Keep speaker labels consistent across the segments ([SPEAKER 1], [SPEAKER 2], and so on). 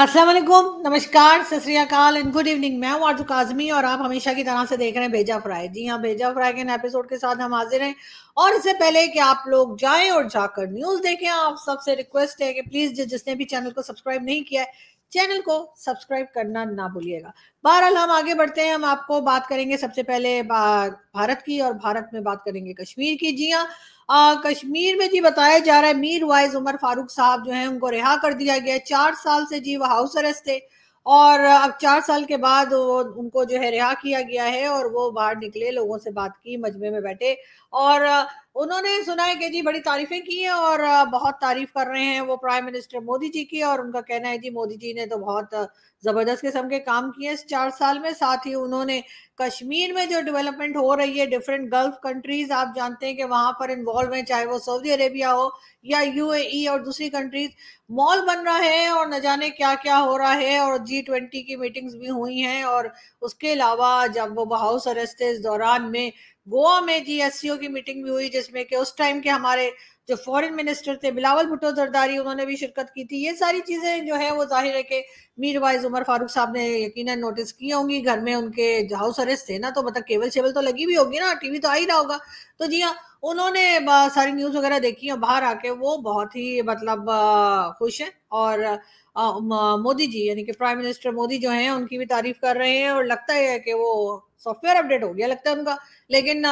[SPEAKER 1] असलम नमस्कार श्रीकाल and good evening मैं हूँ आरजू काजमी और आप हमेशा की तरह से देख रहे हैं बेजा फ्राई जी हाँ बेजा फ्राई के एपिसोड के साथ हम हाजिर हैं और इससे पहले कि आप लोग जाएं और जाकर न्यूज़ देखें आप सबसे रिक्वेस्ट है कि प्लीज़ जिसने भी चैनल को सब्सक्राइब नहीं किया है चैनल को सब्सक्राइब करना ना भूलिएगा बहरहाल हम आगे बढ़ते हैं हम आपको बात करेंगे सबसे पहले भारत की और भारत में बात करेंगे कश्मीर की जी हाँ आ, कश्मीर में जी बताया जा रहा है मीर वाइज उमर फारूक साहब जो है उनको रिहा कर दिया गया है चार साल से जी वह हाउस अरेस्ट थे और अब चार साल के बाद उनको जो है रिहा किया गया है और वो बाहर निकले लोगों से बात की मजमे में बैठे और उन्होंने सुना है कि जी बड़ी तारीफें की हैं और बहुत तारीफ कर रहे हैं वो प्राइम मिनिस्टर मोदी जी की और उनका कहना है जी मोदी जी ने तो बहुत ज़बरदस्त किस्म के काम किए इस चार साल में साथ ही उन्होंने कश्मीर में जो डेवलपमेंट हो रही है डिफरेंट गल्फ कंट्रीज़ आप जानते हैं कि वहाँ पर इन्वॉल्व हैं चाहे वो सऊदी अरेबिया हो या यू e और दूसरी कंट्रीज मॉल बन रहा है और न जाने क्या क्या हो रहा है और जी ट्वेंटी की मीटिंग्स भी हुई हैं और उसके अलावा जब वो हाउस अरेस्ट इस दौरान में गोवा में जी एस की मीटिंग भी हुई जिसमें कि उस टाइम के हमारे जो फॉरेन मिनिस्टर थे बिलावल भुट्टो जरदारी उन्होंने भी शिरकत की थी ये सारी चीज़ें जो है वो जाहिर है कि मीर वाइज उमर फारूक साहब ने यकीन नोटिस की होंगी घर में उनके हाउस अरेस्ट थे ना तो मतलब केबल शेबल तो लगी भी होगी ना टीवी तो आ ही रहा होगा तो जी हाँ उन्होंने सारी न्यूज़ वगैरह देखी और बाहर आके वो बहुत ही मतलब खुश हैं और मोदी जी यानी कि प्राइम मिनिस्टर मोदी जो हैं उनकी भी तारीफ कर रहे हैं और लगता है कि वो सॉफ्टवेयर अपडेट हो गया लगता है उनका लेकिन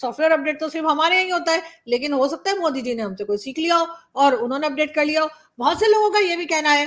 [SPEAKER 1] सॉफ्टवेयर अपडेट तो सिर्फ हमारे यहाँ ही होता है लेकिन हो सकता है मोदी जी ने हमसे कोई सीख लिया हो और उन्होंने अपडेट कर लिया हो बहुत से लोगों का ये भी कहना है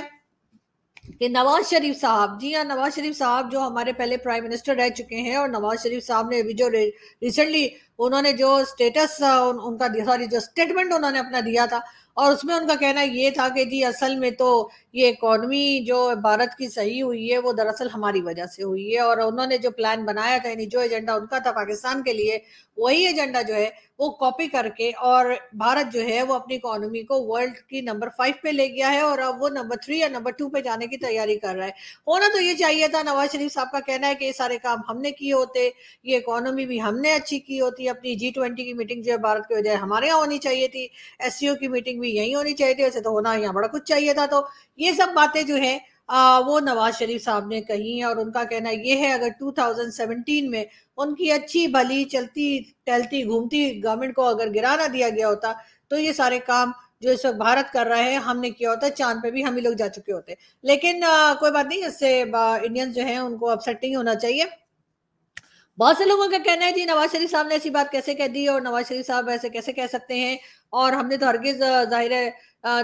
[SPEAKER 1] कि नवाज शरीफ साहब जी हाँ नवाज शरीफ साहब जो हमारे पहले प्राइम मिनिस्टर रह चुके हैं और नवाज शरीफ साहब ने अभी जो रिसेंटली उन्होंने जो स्टेटस उन, उनका सॉरी जो स्टेटमेंट उन्होंने अपना दिया था और उसमें उनका कहना ये था कि जी असल में तो ये इकोनमी जो भारत की सही हुई है वो दरअसल हमारी वजह से हुई है और उन्होंने जो प्लान बनाया था यानी जो एजेंडा उनका था पाकिस्तान के लिए वही एजेंडा जो है वो कॉपी करके और भारत जो है वो अपनी इकोनॉमी को वर्ल्ड की नंबर फाइव पे ले गया है और अब वो नंबर थ्री या नंबर टू पे जाने की तैयारी कर रहा है होना तो ये चाहिए था नवाज शरीफ साहब का कहना है कि ये सारे काम हमने किए होते ये इकोनॉमी भी हमने अच्छी की होती अपनी जी ट्वेंटी की मीटिंग जो है भारत की वजह हमारे यहाँ होनी चाहिए थी एस की मीटिंग भी यही होनी चाहिए थी वैसे तो होना यहाँ बड़ा कुछ चाहिए था तो ये सब बातें जो है आ, वो नवाज शरीफ साहब ने कही और उनका कहना यह है अगर 2017 में उनकी अच्छी भली चलती टहलती घूमती गवर्नमेंट को अगर गिराना दिया गया होता तो ये सारे काम जो इस वक्त भारत कर रहे हैं हमने किया होता चांद पे भी हम ही लोग जा चुके होते लेकिन आ, कोई बात नहीं इससे इंडियंस जो है उनको अपसेट नहीं होना चाहिए बहुत से लोगों का कहना है जी नवाज शरीफ साहब ने ऐसी बात कैसे कह दी और नवाज शरीफ साहब ऐसे कैसे कह सकते हैं और हमने तो हरगिज जाहिर है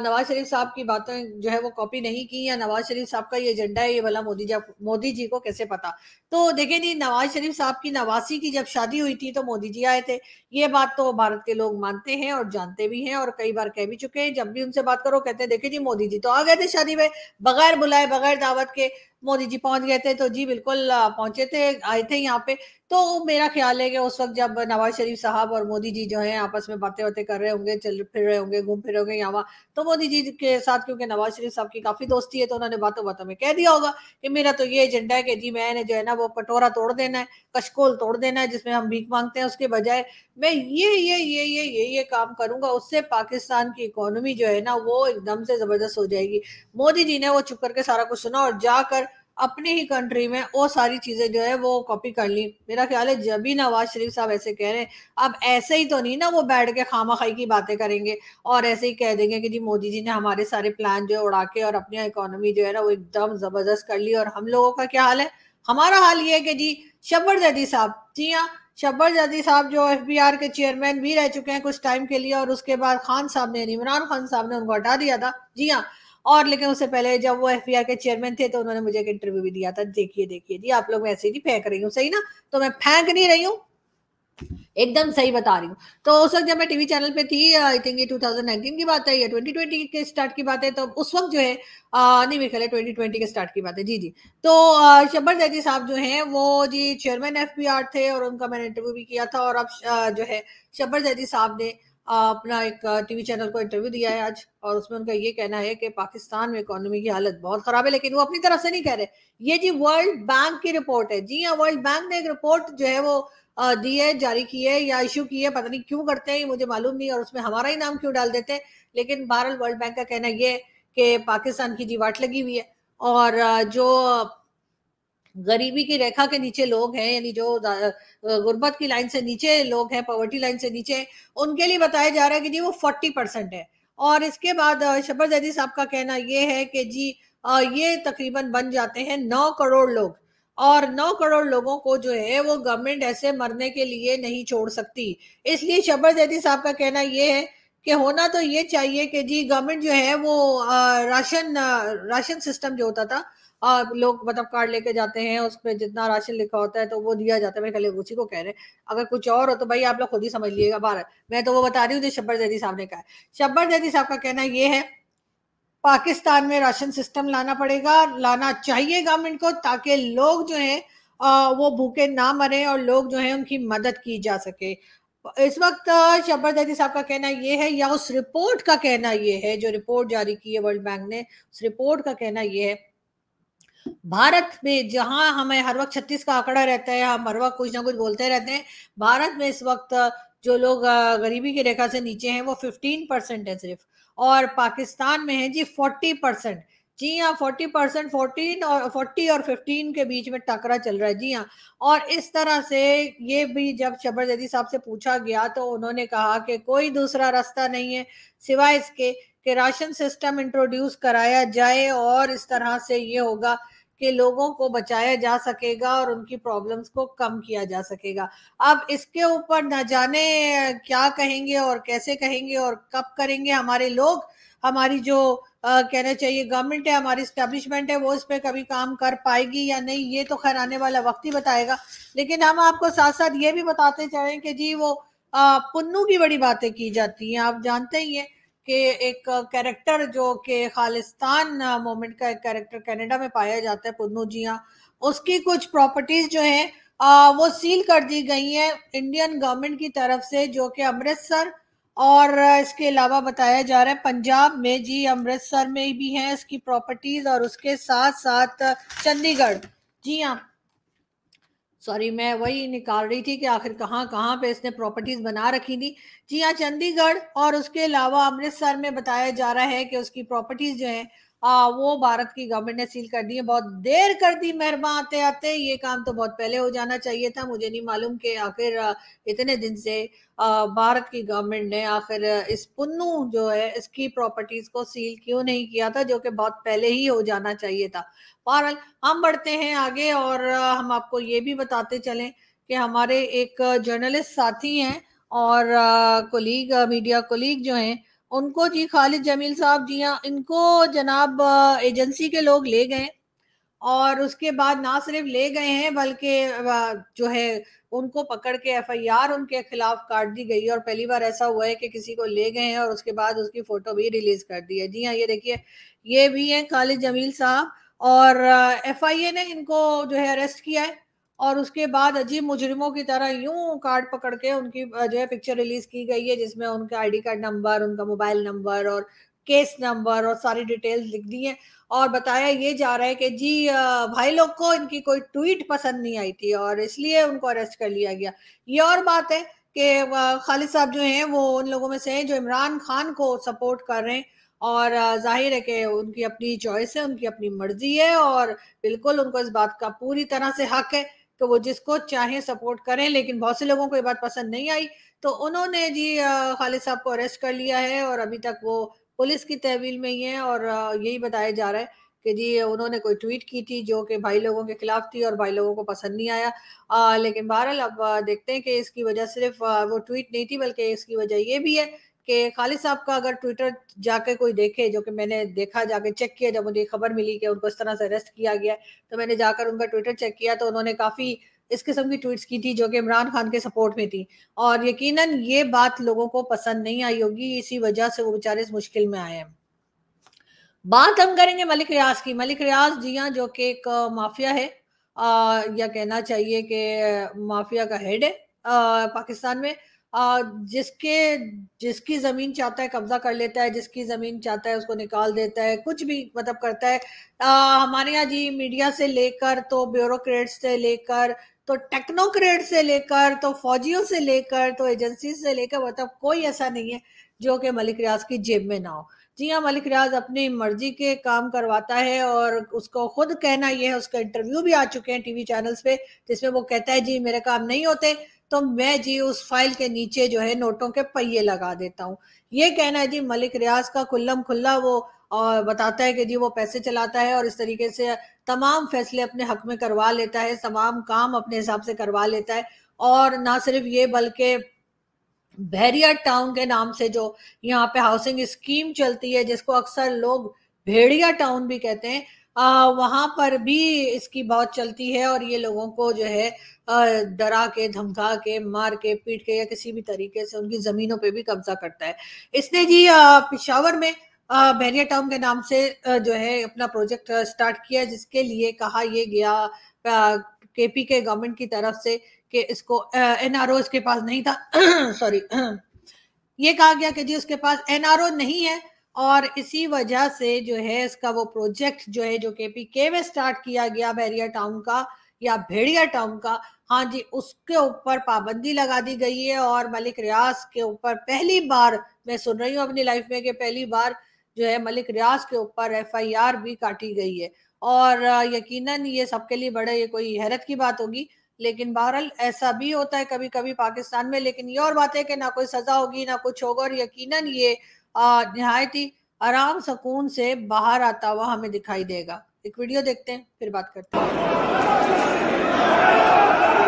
[SPEAKER 1] नवाज शरीफ साहब की बातें जो है वो कॉपी नहीं की या नवाज शरीफ साहब का ये एजेंडा है ये भला मोदी जी मोदी जी को कैसे पता तो देखे नहीं नवाज शरीफ साहब की नवासी की जब शादी हुई थी तो मोदी जी आए थे ये बात तो भारत के लोग मानते हैं और जानते भी हैं और कई बार कह भी चुके हैं जब भी उनसे बात करो कहते हैं देखे जी मोदी जी तो आ गए थे शादी में बगैर बुलाए बगैर दावत के मोदी जी पहुंच गए थे तो जी बिल्कुल पहुंचे थे आए थे यहाँ पे तो मेरा ख्याल है कि उस वक्त जब नवाज शरीफ साहब और मोदी जी जो हैं आपस में बातें बातें कर रहे होंगे चल फिर रहे होंगे घूम फिर रहे होंगे यहाँ तो मोदी जी के साथ क्योंकि नवाज शरीफ साहब की काफी दोस्ती है तो उन्होंने बातों बातों में कह दिया होगा कि मेरा तो ये एजेंडा है कि जी मैंने जो है ना वो कटोरा तोड़ देना है कशकोल तोड़ देना है जिसमें हम भीख मांगते हैं उसके बजाय मैं ये ये ये ये ये ये काम करूंगा उससे पाकिस्तान की इकोनॉमी जो है ना वो एकदम से जबरदस्त हो जाएगी मोदी जी ने वो चुप करके सारा कुछ सुना और जाकर अपनी ही कंट्री में वो सारी चीजें जो है वो कॉपी कर ली मेरा ख्याल है जब भी नवाज शरीफ साहब ऐसे कह रहे हैं अब ऐसे ही तो नहीं ना वो बैठ के खामा खाई की बातें करेंगे और ऐसे ही कह देंगे कि जी मोदी जी ने हमारे सारे प्लान जो है उड़ा के और अपनी इकोनॉमी जो है ना वो एकदम जबरदस्त कर ली और हम लोगों का क्या हाल है हमारा हाल ये है कि जी शब्बर जदी साहब जी हाँ शब्बर जदी साहब जो एफ के चेयरमैन भी रह चुके हैं कुछ टाइम के लिए और उसके बाद खान साहब ने इमरान खान साहब ने उनको हटा दिया था जी हाँ और लेकिन उससे पहले जब वो एफ के चेयरमैन थे तो उन्होंने मुझे एक इंटरव्यू भी दिया था देखिए देखिए जी आप लोग मैं ऐसे ही फेंक रही हूँ सही ना तो मैं फेंक नहीं रही हूँ एकदम सही बता रही हूँ तो उस वक्त जब मैं टीवी चैनल पे थी आई थिंक ये 2019 की बात है या 2020 के स्टार्ट की बात है तो उस वक्त जो है आ, नहीं मेरे ख्याल ट्वेंटी ट्वेंटी के स्टार्ट की बात है जी जी तो शबर जैदी साहब जो हैं वो जी चेयरमैन एफ थे और उनका मैंने इंटरव्यू भी किया था और अब जो है शबर जैदी साहब ने अपना एक टीवी चैनल को इंटरव्यू दिया है आज और उसमें उनका ये कहना है कि पाकिस्तान में इकोनॉमी की हालत बहुत खराब है लेकिन वो अपनी तरफ से नहीं कह रहे ये जी वर्ल्ड बैंक की रिपोर्ट है जी हाँ वर्ल्ड बैंक ने एक रिपोर्ट जो है वो दी है जारी की है या इशू की है पता नहीं क्यों करते हैं मुझे मालूम नहीं और उसमें हमारा ही नाम क्यों डाल देते हैं लेकिन बहरहाल वर्ल्ड बैंक का कहना यह है कि पाकिस्तान की जीवाट लगी हुई है और जो गरीबी की रेखा के नीचे लोग हैं यानी जो गुर्बत की लाइन से नीचे लोग हैं पॉवर्टी लाइन से नीचे उनके लिए बताया जा रहा है कि जी वो फोर्टी परसेंट है और इसके बाद शबर जैदी साहब का कहना ये है कि जी ये तकरीबन बन जाते हैं नौ करोड़ लोग और नौ करोड़ लोगों को जो है वो गवर्नमेंट ऐसे मरने के लिए नहीं छोड़ सकती इसलिए शबर जैदी साहब का कहना ये है कि होना तो ये चाहिए कि जी गवर्नमेंट जो है वो आ, राशन आ, राशन सिस्टम जो होता था आ, लोग मतलब कार्ड लेके जाते हैं उस पर जितना राशन लिखा होता है तो वो दिया जाता है मैं पहले उसी को कह रहे हैं अगर कुछ और हो तो भाई आप लोग खुद ही समझ लीजिएगा भारत मैं तो वो बता रही हूँ जो शब्बर जैदी साहब ने कहा शब्बर जैदी साहब का कहना ये है पाकिस्तान में राशन सिस्टम लाना पड़ेगा लाना चाहिए गवर्नमेंट को ताकि लोग जो है वो भूखे ना मरे और लोग जो है उनकी मदद की जा सके इस वक्त शब्बर दैदी साहब का कहना यह है या उस रिपोर्ट का कहना यह है जो रिपोर्ट जारी की है वर्ल्ड बैंक ने उस रिपोर्ट का कहना यह है भारत में जहां हमें हर वक्त छत्तीस का आंकड़ा रहता है हम हर वक्त कुछ ना कुछ बोलते रहते हैं भारत में इस वक्त जो लोग गरीबी की रेखा से नीचे हैं वो फिफ्टीन परसेंट है सिर्फ और पाकिस्तान में है जी फोर्टी परसेंट जी हाँ फोर्टी परसेंट फोर्टीन और फोर्टी और फिफ्टीन के बीच में टकरा चल रहा है जी हाँ और इस तरह से ये भी जब शबर जदी साहब से पूछा गया तो उन्होंने कहा कि कोई दूसरा रास्ता नहीं है सिवाय इसके कि राशन सिस्टम इंट्रोड्यूस कराया जाए और इस तरह से ये होगा कि लोगों को बचाया जा सकेगा और उनकी प्रॉब्लम्स को कम किया जा सकेगा अब इसके ऊपर ना जाने क्या कहेंगे और कैसे कहेंगे और कब करेंगे हमारे लोग हमारी जो कहना चाहिए गवर्नमेंट है हमारी स्टेब्लिशमेंट है वो इस पर कभी काम कर पाएगी या नहीं ये तो खैर आने वाला वक्त ही बताएगा लेकिन हम आपको साथ साथ ये भी बताते चलें कि जी वो पुन्नू की बड़ी बातें की जाती हैं आप जानते ही हैं कि एक कैरेक्टर जो कि खालिस्तान मोमेंट का एक कैरेक्टर कनाडा में पाया जाता है पुन्नू जी हाँ उसकी कुछ प्रॉपर्टीज जो हैं वो सील कर दी गई हैं इंडियन गवर्नमेंट की तरफ से जो कि अमृतसर और इसके अलावा बताया जा रहा है पंजाब में जी अमृतसर में भी हैं इसकी प्रॉपर्टीज और उसके साथ साथ चंडीगढ़ जी हाँ सॉरी मैं वही निकाल रही थी कि आखिर कहाँ कहाँ पे इसने प्रॉपर्टीज बना रखी थी जी हाँ चंडीगढ़ और उसके अलावा अमृतसर में बताया जा रहा है कि उसकी प्रॉपर्टीज जो है आ, वो भारत की गवर्नमेंट ने सील कर दी है बहुत देर कर दी मेहरबान आते आते ये काम तो बहुत पहले हो जाना चाहिए था मुझे नहीं मालूम कि आखिर इतने दिन से भारत की गवर्नमेंट ने आखिर इस पुन्नू जो है इसकी प्रॉपर्टीज को सील क्यों नहीं किया था जो कि बहुत पहले ही हो जाना चाहिए था बहरहाल हम बढ़ते हैं आगे और हम आपको ये भी बताते चलें कि हमारे एक जर्नलिस्ट साथी हैं और कोलीग मीडिया कोलीग जो हैं उनको जी खालिद जमील साहब जी हाँ इनको जनाब एजेंसी के लोग ले गए और उसके बाद ना सिर्फ ले गए हैं बल्कि जो है उनको पकड़ के एफआईआर उनके खिलाफ काट दी गई और पहली बार ऐसा हुआ है कि किसी को ले गए हैं और उसके बाद उसकी फ़ोटो भी रिलीज़ कर दी है जी हाँ ये देखिए ये भी हैं खालिद जमील साहब और एफआईए ने इनको जो है अरेस्ट किया है और उसके बाद अजीब मुजरिमों की तरह यूं कार्ड पकड़ के उनकी जो है पिक्चर रिलीज की गई है जिसमें उनका आईडी कार्ड नंबर उनका मोबाइल नंबर और केस नंबर और सारी डिटेल्स लिख दी हैं और बताया ये जा रहा है कि जी भाई लोग को इनकी कोई ट्वीट पसंद नहीं आई थी और इसलिए उनको अरेस्ट कर लिया गया ये और बात है कि खालिद साहब जो हैं वो उन लोगों में से हैं जो इमरान खान को सपोर्ट कर रहे हैं और जाहिर है कि उनकी अपनी चॉइस है उनकी अपनी मर्जी है और बिल्कुल उनको इस बात का पूरी तरह से हक है तो वो जिसको चाहे सपोर्ट करें लेकिन बहुत से लोगों को ये बात पसंद नहीं आई तो उन्होंने जी खालिद साहब को अरेस्ट कर लिया है और अभी तक वो पुलिस की तहवील में ही है और यही बताया जा रहा है कि जी उन्होंने कोई ट्वीट की थी जो कि भाई लोगों के खिलाफ थी और भाई लोगों को पसंद नहीं आया आ, लेकिन बहरहाल अब देखते हैं कि इसकी वजह सिर्फ वो ट्वीट नहीं थी बल्कि इसकी वजह ये भी है कि खालिद साहब का अगर ट्विटर जाके कोई देखे जो कि मैंने देखा जाके चेक किया जब मुझे खबर मिली कि उनको इस तरह से अरेस्ट किया गया तो मैंने जाकर उनका ट्विटर चेक किया तो उन्होंने काफ़ी इस किस्म की ट्वीट्स की थी जो कि इमरान खान के सपोर्ट में थी और यकीनन ये बात लोगों को पसंद नहीं आई होगी इसी वजह से वो बेचारे इस मुश्किल में आए हैं बात हम करेंगे मलिक रियाज की मलिक रियाज जी हाँ जो कि एक माफिया है आ, या कहना चाहिए कि माफिया का हेड है आ, पाकिस्तान में जिसके जिसकी ज़मीन चाहता है कब्ज़ा कर लेता है जिसकी ज़मीन चाहता है उसको निकाल देता है कुछ भी मतलब करता है आ, हमारे यहाँ जी मीडिया से लेकर तो ब्यूरोक्रेट्स से लेकर तो टेक्नोक्रेट से लेकर तो फौजियों से लेकर तो एजेंसी से लेकर मतलब कोई ऐसा नहीं है जो कि मलिक रियाज की जेब में ना हो जी हाँ मलिक रियाज अपनी मर्जी के काम करवाता है और उसको खुद कहना यह है उसका इंटरव्यू भी आ चुके हैं टीवी चैनल्स पे जिसमें वो कहता है जी मेरे काम नहीं होते तो मैं जी उस फाइल के नीचे जो है नोटों के पहिए लगा देता हूँ ये कहना है जी मलिक रियाज का खुल्लम खुल्ला वो और बताता है कि जी वो पैसे चलाता है और इस तरीके से तमाम फैसले अपने हक में करवा लेता है तमाम काम अपने हिसाब से करवा लेता है और ना सिर्फ ये बल्कि बहरिया टाउन के नाम से जो यहाँ पे हाउसिंग स्कीम चलती है जिसको अक्सर लोग भेड़िया टाउन भी कहते हैं वहां पर भी इसकी बहुत चलती है और ये लोगों को जो है डरा के धमका के मार के पीट के या किसी भी तरीके से उनकी जमीनों पे भी कब्जा करता है इसने जी पिशावर में बहरिया टाउन के नाम से जो है अपना प्रोजेक्ट स्टार्ट किया जिसके लिए कहा यह गया के पी के गवर्नमेंट की तरफ से कि इसको एनआरओ इसके पास नहीं था सॉरी ये कहा गया कि जी उसके पास एनआरओ नहीं है और इसी वजह से जो है इसका वो प्रोजेक्ट जो है जो के पी के में स्टार्ट किया गया बहरिया टाउन का या भेड़िया टाउन का हाँ जी उसके ऊपर पाबंदी लगा दी गई है और मलिक रियाज के ऊपर पहली बार मैं सुन रही हूँ अपनी लाइफ में कि पहली बार जो है मलिक रियाज के ऊपर एफआईआर भी काटी गई है और यकीनन ये सबके लिए बड़े ये कोई हैरत की बात होगी लेकिन बहरहाल ऐसा भी होता है कभी कभी पाकिस्तान में लेकिन ये और बात है कि ना कोई सजा होगी ना कुछ होगा और यकीनन ये नहायत ही आराम सुकून से बाहर आता हुआ हमें दिखाई देगा एक वीडियो देखते हैं फिर बात करते हैं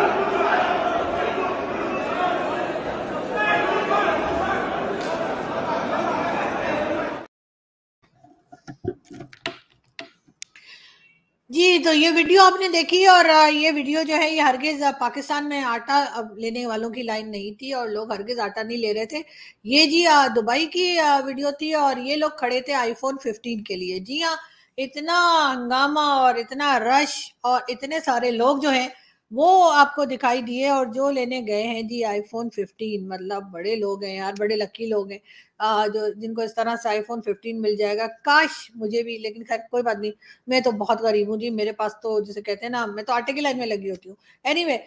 [SPEAKER 1] जी तो ये वीडियो आपने देखी और ये वीडियो जो है ये हरगिज पाकिस्तान में आटा लेने वालों की लाइन नहीं थी और लोग हरगिज आटा नहीं ले रहे थे ये जी दुबई की वीडियो थी और ये लोग खड़े थे आईफोन 15 के लिए जी हाँ इतना हंगामा और इतना रश और इतने सारे लोग जो हैं वो आपको दिखाई दिए और जो लेने गए हैं जी आईफोन 15 मतलब बड़े लोग हैं यार बड़े लकी लोग हैं आ, जो जिनको इस तरह से आईफोन 15 मिल जाएगा काश मुझे भी लेकिन खैर कोई बात नहीं मैं तो बहुत गरीब हूँ जी मेरे पास तो जैसे कहते हैं ना मैं तो आटे की लाइन में लगी होती हूँ एनी anyway,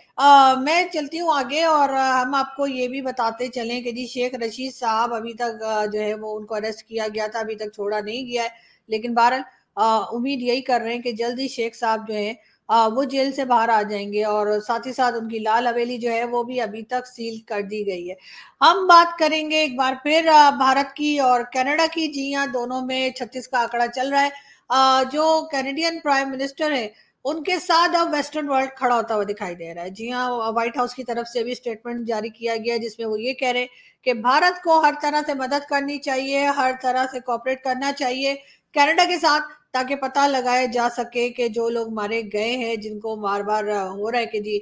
[SPEAKER 1] मैं चलती हूँ आगे और हम आपको ये भी बताते चलें कि जी शेख रशीद साहब अभी तक जो है वो उनको अरेस्ट किया गया था अभी तक छोड़ा नहीं गया है लेकिन बहरहाल उम्मीद यही कर रहे हैं कि जल्द ही शेख साहब जो है वो जेल से बाहर आ जाएंगे और साथ ही साथ उनकी लाल हवेली जो है वो भी अभी तक सील कर दी गई है हम बात करेंगे एक बार फिर भारत की और कनाडा की जी हाँ दोनों में छत्तीस का आंकड़ा चल रहा है जो कैनेडियन प्राइम मिनिस्टर है उनके साथ अब वेस्टर्न वर्ल्ड खड़ा होता हुआ दिखाई दे रहा है जी हाँ व्हाइट हाउस की तरफ से भी स्टेटमेंट जारी किया गया जिसमें वो ये कह रहे हैं कि भारत को हर तरह से मदद करनी चाहिए हर तरह से कॉपरेट करना चाहिए कनाडा के साथ ताकि पता लगाया जा सके कि जो लोग मारे गए हैं जिनको बार बार हो रहा है कि जी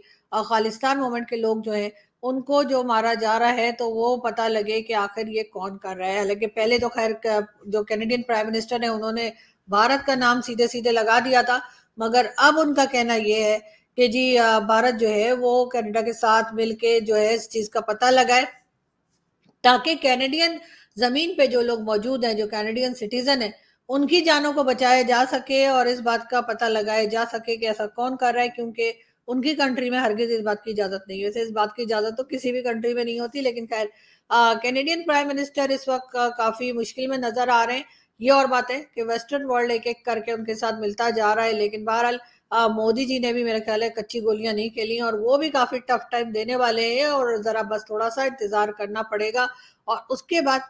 [SPEAKER 1] खालिस्तान मूवमेंट के लोग जो हैं उनको जो मारा जा रहा है तो वो पता लगे कि आखिर ये कौन कर रहा है हालांकि पहले तो खैर जो कैनेडियन प्राइम मिनिस्टर है उन्होंने भारत का नाम सीधे सीधे लगा दिया था मगर अब उनका कहना यह है कि जी भारत जो है वो कनाडा के साथ मिलके जो है इस चीज़ का पता लगाए ताकि कैनेडियन ज़मीन पे जो लोग मौजूद हैं जो कैनेडियन सिटीज़न है उनकी जानों को बचाया जा सके और इस बात का पता लगाया जा सके कि ऐसा कौन कर रहा है क्योंकि उनकी कंट्री में हरगिज इस बात की इजाजत नहीं है वैसे इस बात की इजाजत तो किसी भी कंट्री में नहीं होती लेकिन खैर कैनेडियन प्राइम मिनिस्टर इस वक्त काफी मुश्किल में नजर आ रहे हैं ये और बात है कि वेस्टर्न वर्ल्ड एक एक करके उनके साथ मिलता जा रहा है लेकिन बहरहाल मोदी जी ने भी मेरा ख्याल है कच्ची गोलियां नहीं खेली और वो भी काफी टफ टाइम देने वाले हैं और जरा बस थोड़ा सा इंतजार करना पड़ेगा और उसके बाद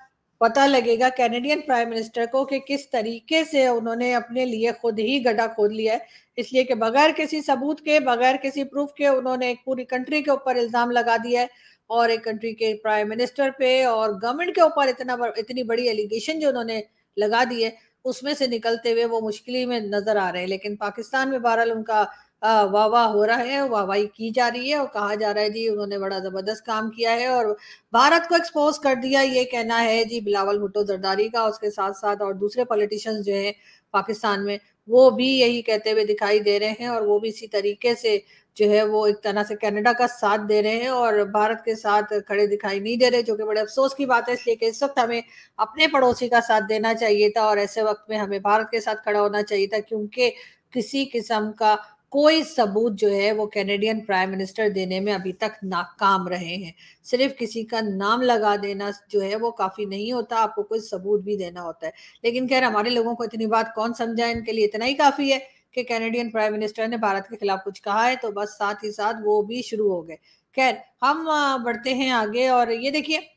[SPEAKER 1] पता लगेगा कैनेडियन प्राइम मिनिस्टर को कि किस तरीके से उन्होंने अपने लिए खुद ही गड्ढा खोद लिया है इसलिए कि बगैर किसी सबूत के बगैर किसी प्रूफ के उन्होंने एक पूरी कंट्री के ऊपर इल्ज़ाम लगा दिया है और एक कंट्री के प्राइम मिनिस्टर पे और गवर्नमेंट के ऊपर इतना इतनी बड़ी एलिगेशन जो उन्होंने लगा दी है उसमें से निकलते हुए वो मुश्किल में नज़र आ रहे हैं लेकिन पाकिस्तान में बहरहाल उनका वाह वाह हो रहा है वाहवाही की जा रही है और कहा जा रहा है जी उन्होंने बड़ा जबरदस्त काम किया है और भारत को एक्सपोज कर दिया ये कहना है जी बिलावल भुट्टो जरदारी का उसके साथ साथ और दूसरे पॉलिटिशियंस जो हैं पाकिस्तान में वो भी यही कहते हुए दिखाई दे रहे हैं और वो भी इसी तरीके से जो है वो एक तरह से कनाडा का साथ दे रहे हैं और भारत के साथ खड़े दिखाई नहीं दे रहे जो कि बड़े अफसोस की बात है इसलिए कि इस वक्त हमें अपने पड़ोसी का साथ देना चाहिए था और ऐसे वक्त में हमें भारत के साथ खड़ा होना चाहिए था क्योंकि किसी किस्म का कोई सबूत जो है वो कैनेडियन प्राइम मिनिस्टर देने में अभी तक नाकाम रहे हैं सिर्फ किसी का नाम लगा देना जो है वो काफ़ी नहीं होता आपको कोई सबूत भी देना होता है लेकिन खैर हमारे लोगों को इतनी बात कौन समझा इनके लिए इतना ही काफ़ी है कि कैनेडियन प्राइम मिनिस्टर ने भारत के खिलाफ कुछ कहा है तो बस साथ ही साथ वो भी शुरू हो गए खैर हम बढ़ते हैं आगे और ये देखिए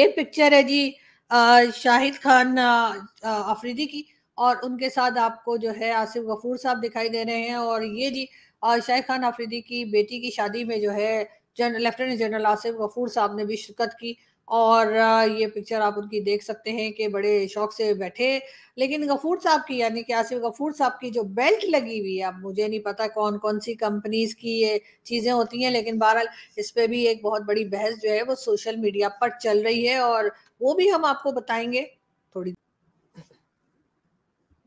[SPEAKER 1] ये पिक्चर है जी शाहिद खान अफरीदी की और उनके साथ आपको जो है आसिफ गफूर साहब दिखाई दे रहे हैं और ये जी और शाह खान आफरीदी की बेटी की शादी में जो है general lieutenant general Asif Ghafoor साहब ने भी शिरकत की और ये पिक्चर आप उनकी देख सकते हैं कि बड़े शौक से बैठे लेकिन गफूर साहब की यानी कि आसिफ गफूर साहब की जो बेल्ट लगी हुई है अब मुझे नहीं पता कौन कौन सी कंपनीज की ये चीज़ें होती हैं लेकिन बहरहाल इस पर भी एक बहुत बड़ी बहस जो है वो सोशल मीडिया पर चल रही है और वो भी हम आपको बताएंगे थोड़ी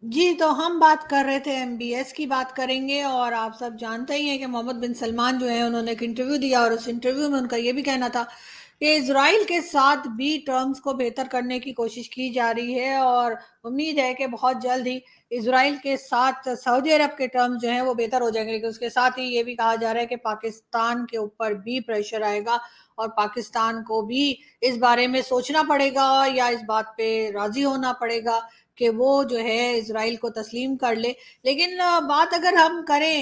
[SPEAKER 1] जी तो हम बात कर रहे थे एम की बात करेंगे और आप सब जानते ही हैं कि मोहम्मद बिन सलमान जो है उन्होंने एक इंटरव्यू दिया और उस इंटरव्यू में उनका ये भी कहना था कि इसराइल के साथ भी टर्म्स को बेहतर करने की कोशिश की जा रही है और उम्मीद है कि बहुत जल्द ही इसराइल के साथ सऊदी अरब के टर्म्स जो हैं वो बेहतर हो जाएंगे लेकिन उसके साथ ही ये भी कहा जा रहा है कि पाकिस्तान के ऊपर भी प्रेशर आएगा और पाकिस्तान को भी इस बारे में सोचना पड़ेगा या इस बात पे राजी होना पड़ेगा कि वो जो है इसराइल को तस्लीम कर ले लेकिन बात अगर हम करें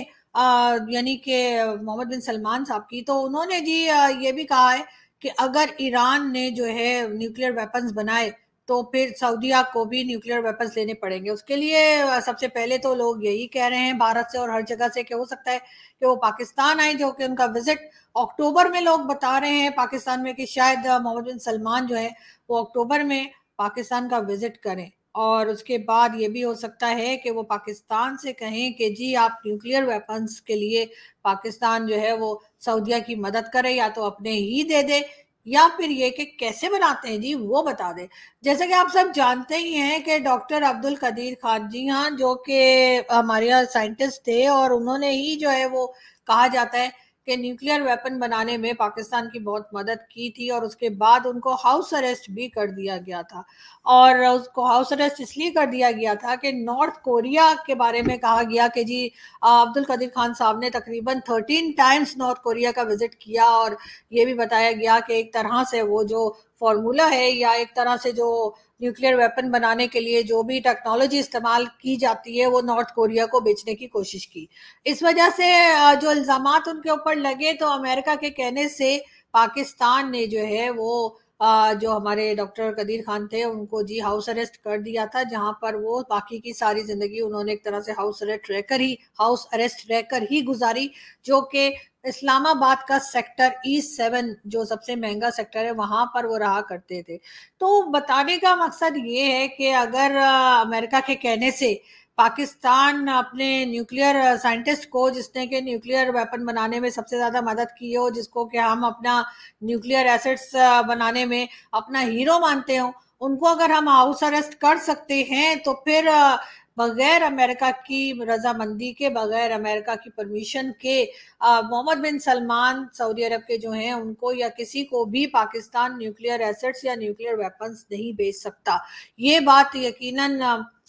[SPEAKER 1] यानी कि मोहम्मद बिन सलमान साहब की तो उन्होंने जी ये भी कहा है कि अगर ईरान ने जो है न्यूक्लियर वेपन्स बनाए तो फिर सऊदीया को भी न्यूक्लियर वेपन्स लेने पड़ेंगे उसके लिए सबसे पहले तो लोग यही कह रहे हैं भारत से और हर जगह से कि हो सकता है कि वो पाकिस्तान आए जो कि उनका विजिट अक्टूबर में लोग बता रहे हैं पाकिस्तान में कि शायद मोहम्मद बिन सलमान जो है वो अक्टूबर में पाकिस्तान का विजिट करें और उसके बाद ये भी हो सकता है कि वो पाकिस्तान से कहें कि जी आप न्यूक्लियर वेपन्स के लिए पाकिस्तान जो है वो सऊदीया की मदद करे या तो अपने ही दे दे या फिर ये कि कैसे बनाते हैं जी वो बता दे जैसे कि आप सब जानते ही हैं कि डॉक्टर अब्दुल कदीर खान जी हाँ जो कि हमारे यहाँ साइंटिस्ट थे और उन्होंने ही जो है वो कहा जाता है के न्यूक्लियर वेपन बनाने में पाकिस्तान की बहुत मदद की थी और उसके बाद उनको हाउस अरेस्ट भी कर दिया गया था और उसको हाउस अरेस्ट इसलिए कर दिया गया था कि नॉर्थ कोरिया के बारे में कहा गया कि जी अब्दुल कदीर खान साहब ने तकरीबन थर्टीन टाइम्स नॉर्थ कोरिया का विजिट किया और ये भी बताया गया कि एक तरह से वो जो फॉर्मूला है या एक तरह से जो न्यूक्लियर वेपन बनाने के लिए जो भी टेक्नोलॉजी इस्तेमाल की जाती है वो नॉर्थ कोरिया को बेचने की कोशिश की इस वजह से जो इल्ज़ाम उनके ऊपर लगे तो अमेरिका के कहने से पाकिस्तान ने जो है वो जो हमारे डॉक्टर कदीर खान थे उनको जी हाउस अरेस्ट कर दिया था जहां पर वो बाकी की सारी जिंदगी उन्होंने एक तरह से हाउस अरेस्ट रहकर ही हाउस अरेस्ट रहकर ही गुजारी जो कि इस्लामाबाद का सेक्टर ई e सेवन जो सबसे महंगा सेक्टर है वहां पर वो रहा करते थे तो बताने का मकसद ये है कि अगर अमेरिका के कहने से पाकिस्तान अपने न्यूक्लियर साइंटिस्ट uh, को जिसने के न्यूक्लियर वेपन बनाने में सबसे ज़्यादा मदद की हो जिसको कि हम अपना न्यूक्लियर एसेट्स uh, बनाने में अपना हीरो मानते हो उनको अगर हम हाउस अरेस्ट कर सकते हैं तो फिर uh, बगैर अमेरिका की रजामंदी के बगैर अमेरिका की परमिशन के Mohammed bin Salman Saudi Arabia के जो हैं उनको या किसी को भी पाकिस्तान न्यूक्लियर एसेट्स या न्यूक्लियर वेपन्स नहीं बेच सकता ये बात यकीनन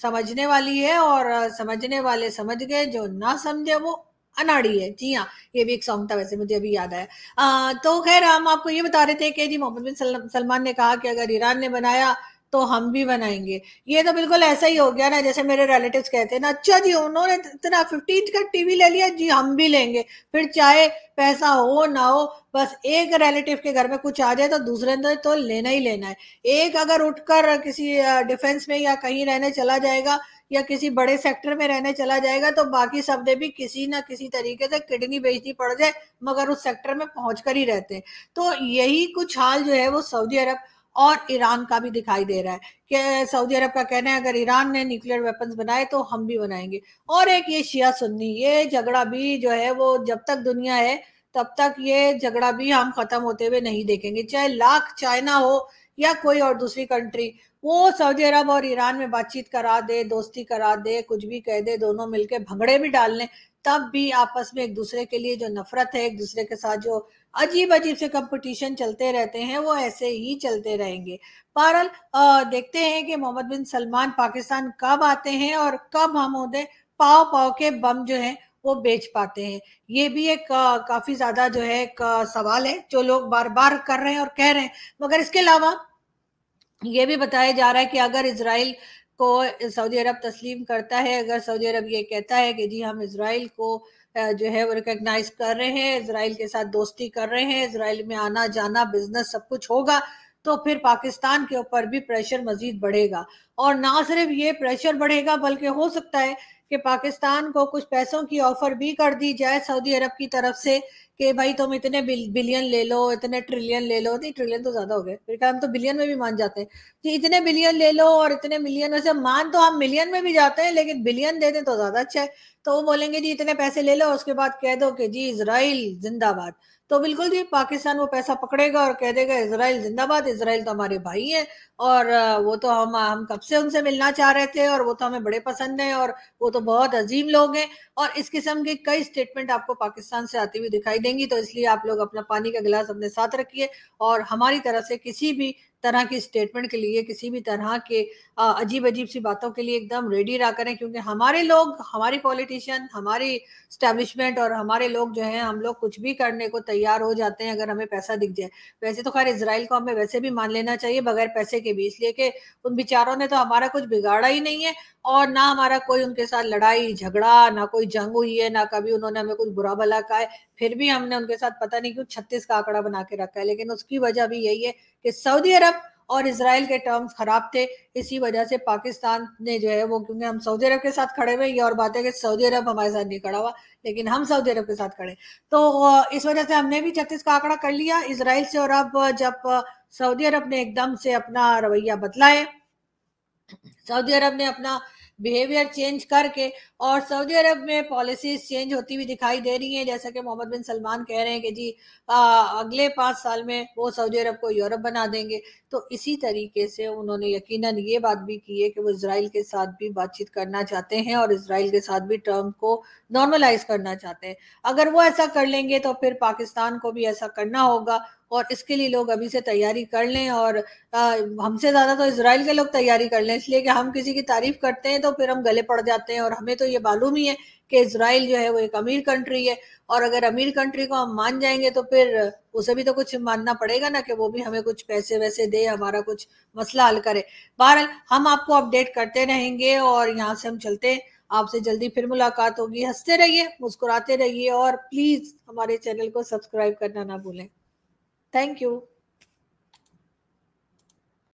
[SPEAKER 1] समझने वाली है और समझने वाले समझ गए जो ना समझे वो अनाड़ी है जी हाँ ये भी एक सॉन्ग था वैसे मुझे अभी याद आया तो खैर हम आपको ये बता रहे थे कि जी मोहम्मद बिन सलमान ने कहा कि अगर ईरान ने बनाया तो हम भी बनाएंगे ये तो बिल्कुल ऐसा ही हो गया ना जैसे मेरे रिलेटिव कहते हैं ना अच्छा जी उन्होंने इतना फिफ्टीन का टीवी ले लिया जी हम भी लेंगे फिर चाहे पैसा हो ना हो बस एक रिलेटिव के घर में कुछ आ जाए तो दूसरे ने तो लेना ही लेना है एक अगर उठकर किसी डिफेंस में या कहीं रहने चला जाएगा या किसी बड़े सेक्टर में रहने चला जाएगा तो बाकी सब दे भी किसी ना किसी तरीके से किडनी बेचनी पड़ जाए मगर उस सेक्टर में पहुंच कर ही रहते हैं तो यही कुछ हाल जो है वो सऊदी अरब और ईरान का भी दिखाई दे रहा है कि सऊदी अरब का कहना है अगर ईरान ने न्यूक्लियर वेपन्स बनाए तो हम भी बनाएंगे और एक ये शिया सुन्नी ये झगड़ा भी जो है वो जब तक दुनिया है तब तक ये झगड़ा भी हम खत्म होते हुए नहीं देखेंगे चाहे लाख चाइना हो या कोई और दूसरी कंट्री वो सऊदी अरब और ईरान में बातचीत करा दे दोस्ती करा दे कुछ भी कह दे दोनों मिलके भंगड़े भी डाल लें तब भी आपस में एक दूसरे के लिए जो नफरत है एक दूसरे के साथ जो अजीब अजीब से कंपटीशन चलते रहते हैं वो ऐसे ही चलते रहेंगे बहरहाल देखते हैं कि मोहम्मद बिन सलमान पाकिस्तान कब आते हैं और कब हम उन्हें पाव पाव के बम जो हैं वो बेच पाते हैं ये भी एक काफ़ी ज़्यादा जो है एक सवाल है जो लोग बार बार कर रहे हैं और कह रहे हैं मगर इसके अलावा ये भी बताया जा रहा है कि अगर इसराइल को सऊदी अरब तस्लीम करता है अगर सऊदी अरब ये कहता है कि जी हम इसराइल को जो है वो रिकग्नाइज कर रहे हैं इसराइल के साथ दोस्ती कर रहे हैं इसराइल में आना जाना बिजनेस सब कुछ होगा तो फिर पाकिस्तान के ऊपर भी प्रेशर मजीद बढ़ेगा और ना सिर्फ ये प्रेशर बढ़ेगा बल्कि हो सकता है कि पाकिस्तान को कुछ पैसों की ऑफर भी कर दी जाए सऊदी अरब की तरफ से कि भाई तुम इतने बिलियन ले लो इतने ट्रिलियन ले लो नहीं ट्रिलियन तो ज्यादा हो गए फिर हम तो बिलियन में भी मान जाते हैं कि इतने बिलियन ले लो और इतने मिलियन वैसे मान तो हम मिलियन में भी जाते हैं लेकिन बिलियन दे दें तो ज्यादा अच्छा है तो वो बोलेंगे जी इतने पैसे ले लो उसके बाद कह दो कि जी इसराइल जिंदाबाद तो बिल्कुल जी पाकिस्तान वो पैसा पकड़ेगा और कह देगा इसराइल जिंदाबाद इसराइल तो हमारे भाई हैं और वो तो हम हम कब से उनसे मिलना चाह रहे थे और वो तो हमें बड़े पसंद हैं और वो तो बहुत अजीम लोग हैं और इस किस्म के कई स्टेटमेंट आपको पाकिस्तान से आती हुई दिखाई देंगे देंगी तो इसलिए आप लोग अपना पानी का गिलास अपने साथ रखिए और हमारी तरफ से किसी भी तरह की स्टेटमेंट के लिए किसी भी तरह के अजीब अजीब सी बातों के लिए एकदम रेडी रहा करें क्योंकि हमारे लोग हमारी पॉलिटिशियन हमारी स्टैब्लिशमेंट और हमारे लोग जो हैं हम लोग कुछ भी करने को तैयार हो जाते हैं अगर हमें पैसा दिख जाए वैसे तो खैर इसराइल को हमें वैसे भी मान लेना चाहिए बगैर पैसे के भी इसलिए कि उन बेचारों ने तो हमारा कुछ बिगाड़ा ही नहीं है और ना हमारा कोई उनके साथ लड़ाई झगड़ा ना कोई जंग हुई है ना कभी उन्होंने हमें कुछ बुरा भला कहा है फिर भी हमने उनके साथ पता नहीं क्यों छत्तीस का आंकड़ा बना के रखा है लेकिन उसकी वजह भी यही है कि सऊदी अरब और इसराइल के टर्म्स ख़राब थे इसी वजह से पाकिस्तान ने जो है वो क्योंकि हम सऊदी अरब के साथ खड़े हुए ये और बात है कि सऊदी अरब हमारे साथ नहीं खड़ा हुआ लेकिन हम सऊदी अरब के साथ खड़े तो इस वजह से हमने भी छत्तीस का आंकड़ा कर लिया इसराइल से और अब जब सऊदी अरब ने एकदम से अपना रवैया बतलाए सऊदी अरब ने अपना बिहेवियर चेंज करके और सऊदी अरब में पॉलिसीज चेंज होती हुई दिखाई दे रही हैं जैसा कि मोहम्मद बिन सलमान कह रहे हैं कि जी आ, अगले पाँच साल में वो सऊदी अरब को यूरोप बना देंगे तो इसी तरीके से उन्होंने यकीनन ये बात भी की है कि वो इसराइल के साथ भी बातचीत करना चाहते हैं और इसराइल के साथ भी टर्म को नॉर्मलाइज करना चाहते हैं अगर वो ऐसा कर लेंगे तो फिर पाकिस्तान को भी ऐसा करना होगा और इसके लिए लोग अभी से तैयारी कर लें और हमसे ज़्यादा तो इसराइल के लोग तैयारी कर लें इसलिए कि हम किसी की तारीफ करते हैं तो फिर हम गले पड़ जाते हैं और हमें तो ये मालूम ही है कि इसराइल जो है वो एक अमीर कंट्री है और अगर अमीर कंट्री को हम मान जाएंगे तो फिर उसे भी तो कुछ मानना पड़ेगा ना कि वो भी हमें कुछ पैसे वैसे दे हमारा कुछ मसला हल करे बहरहाल हम आपको अपडेट करते रहेंगे और यहाँ से हम चलते हैं आपसे जल्दी फिर मुलाकात होगी हंसते रहिए मुस्कुराते रहिए और प्लीज़ हमारे चैनल को सब्सक्राइब करना ना भूलें थैंक यू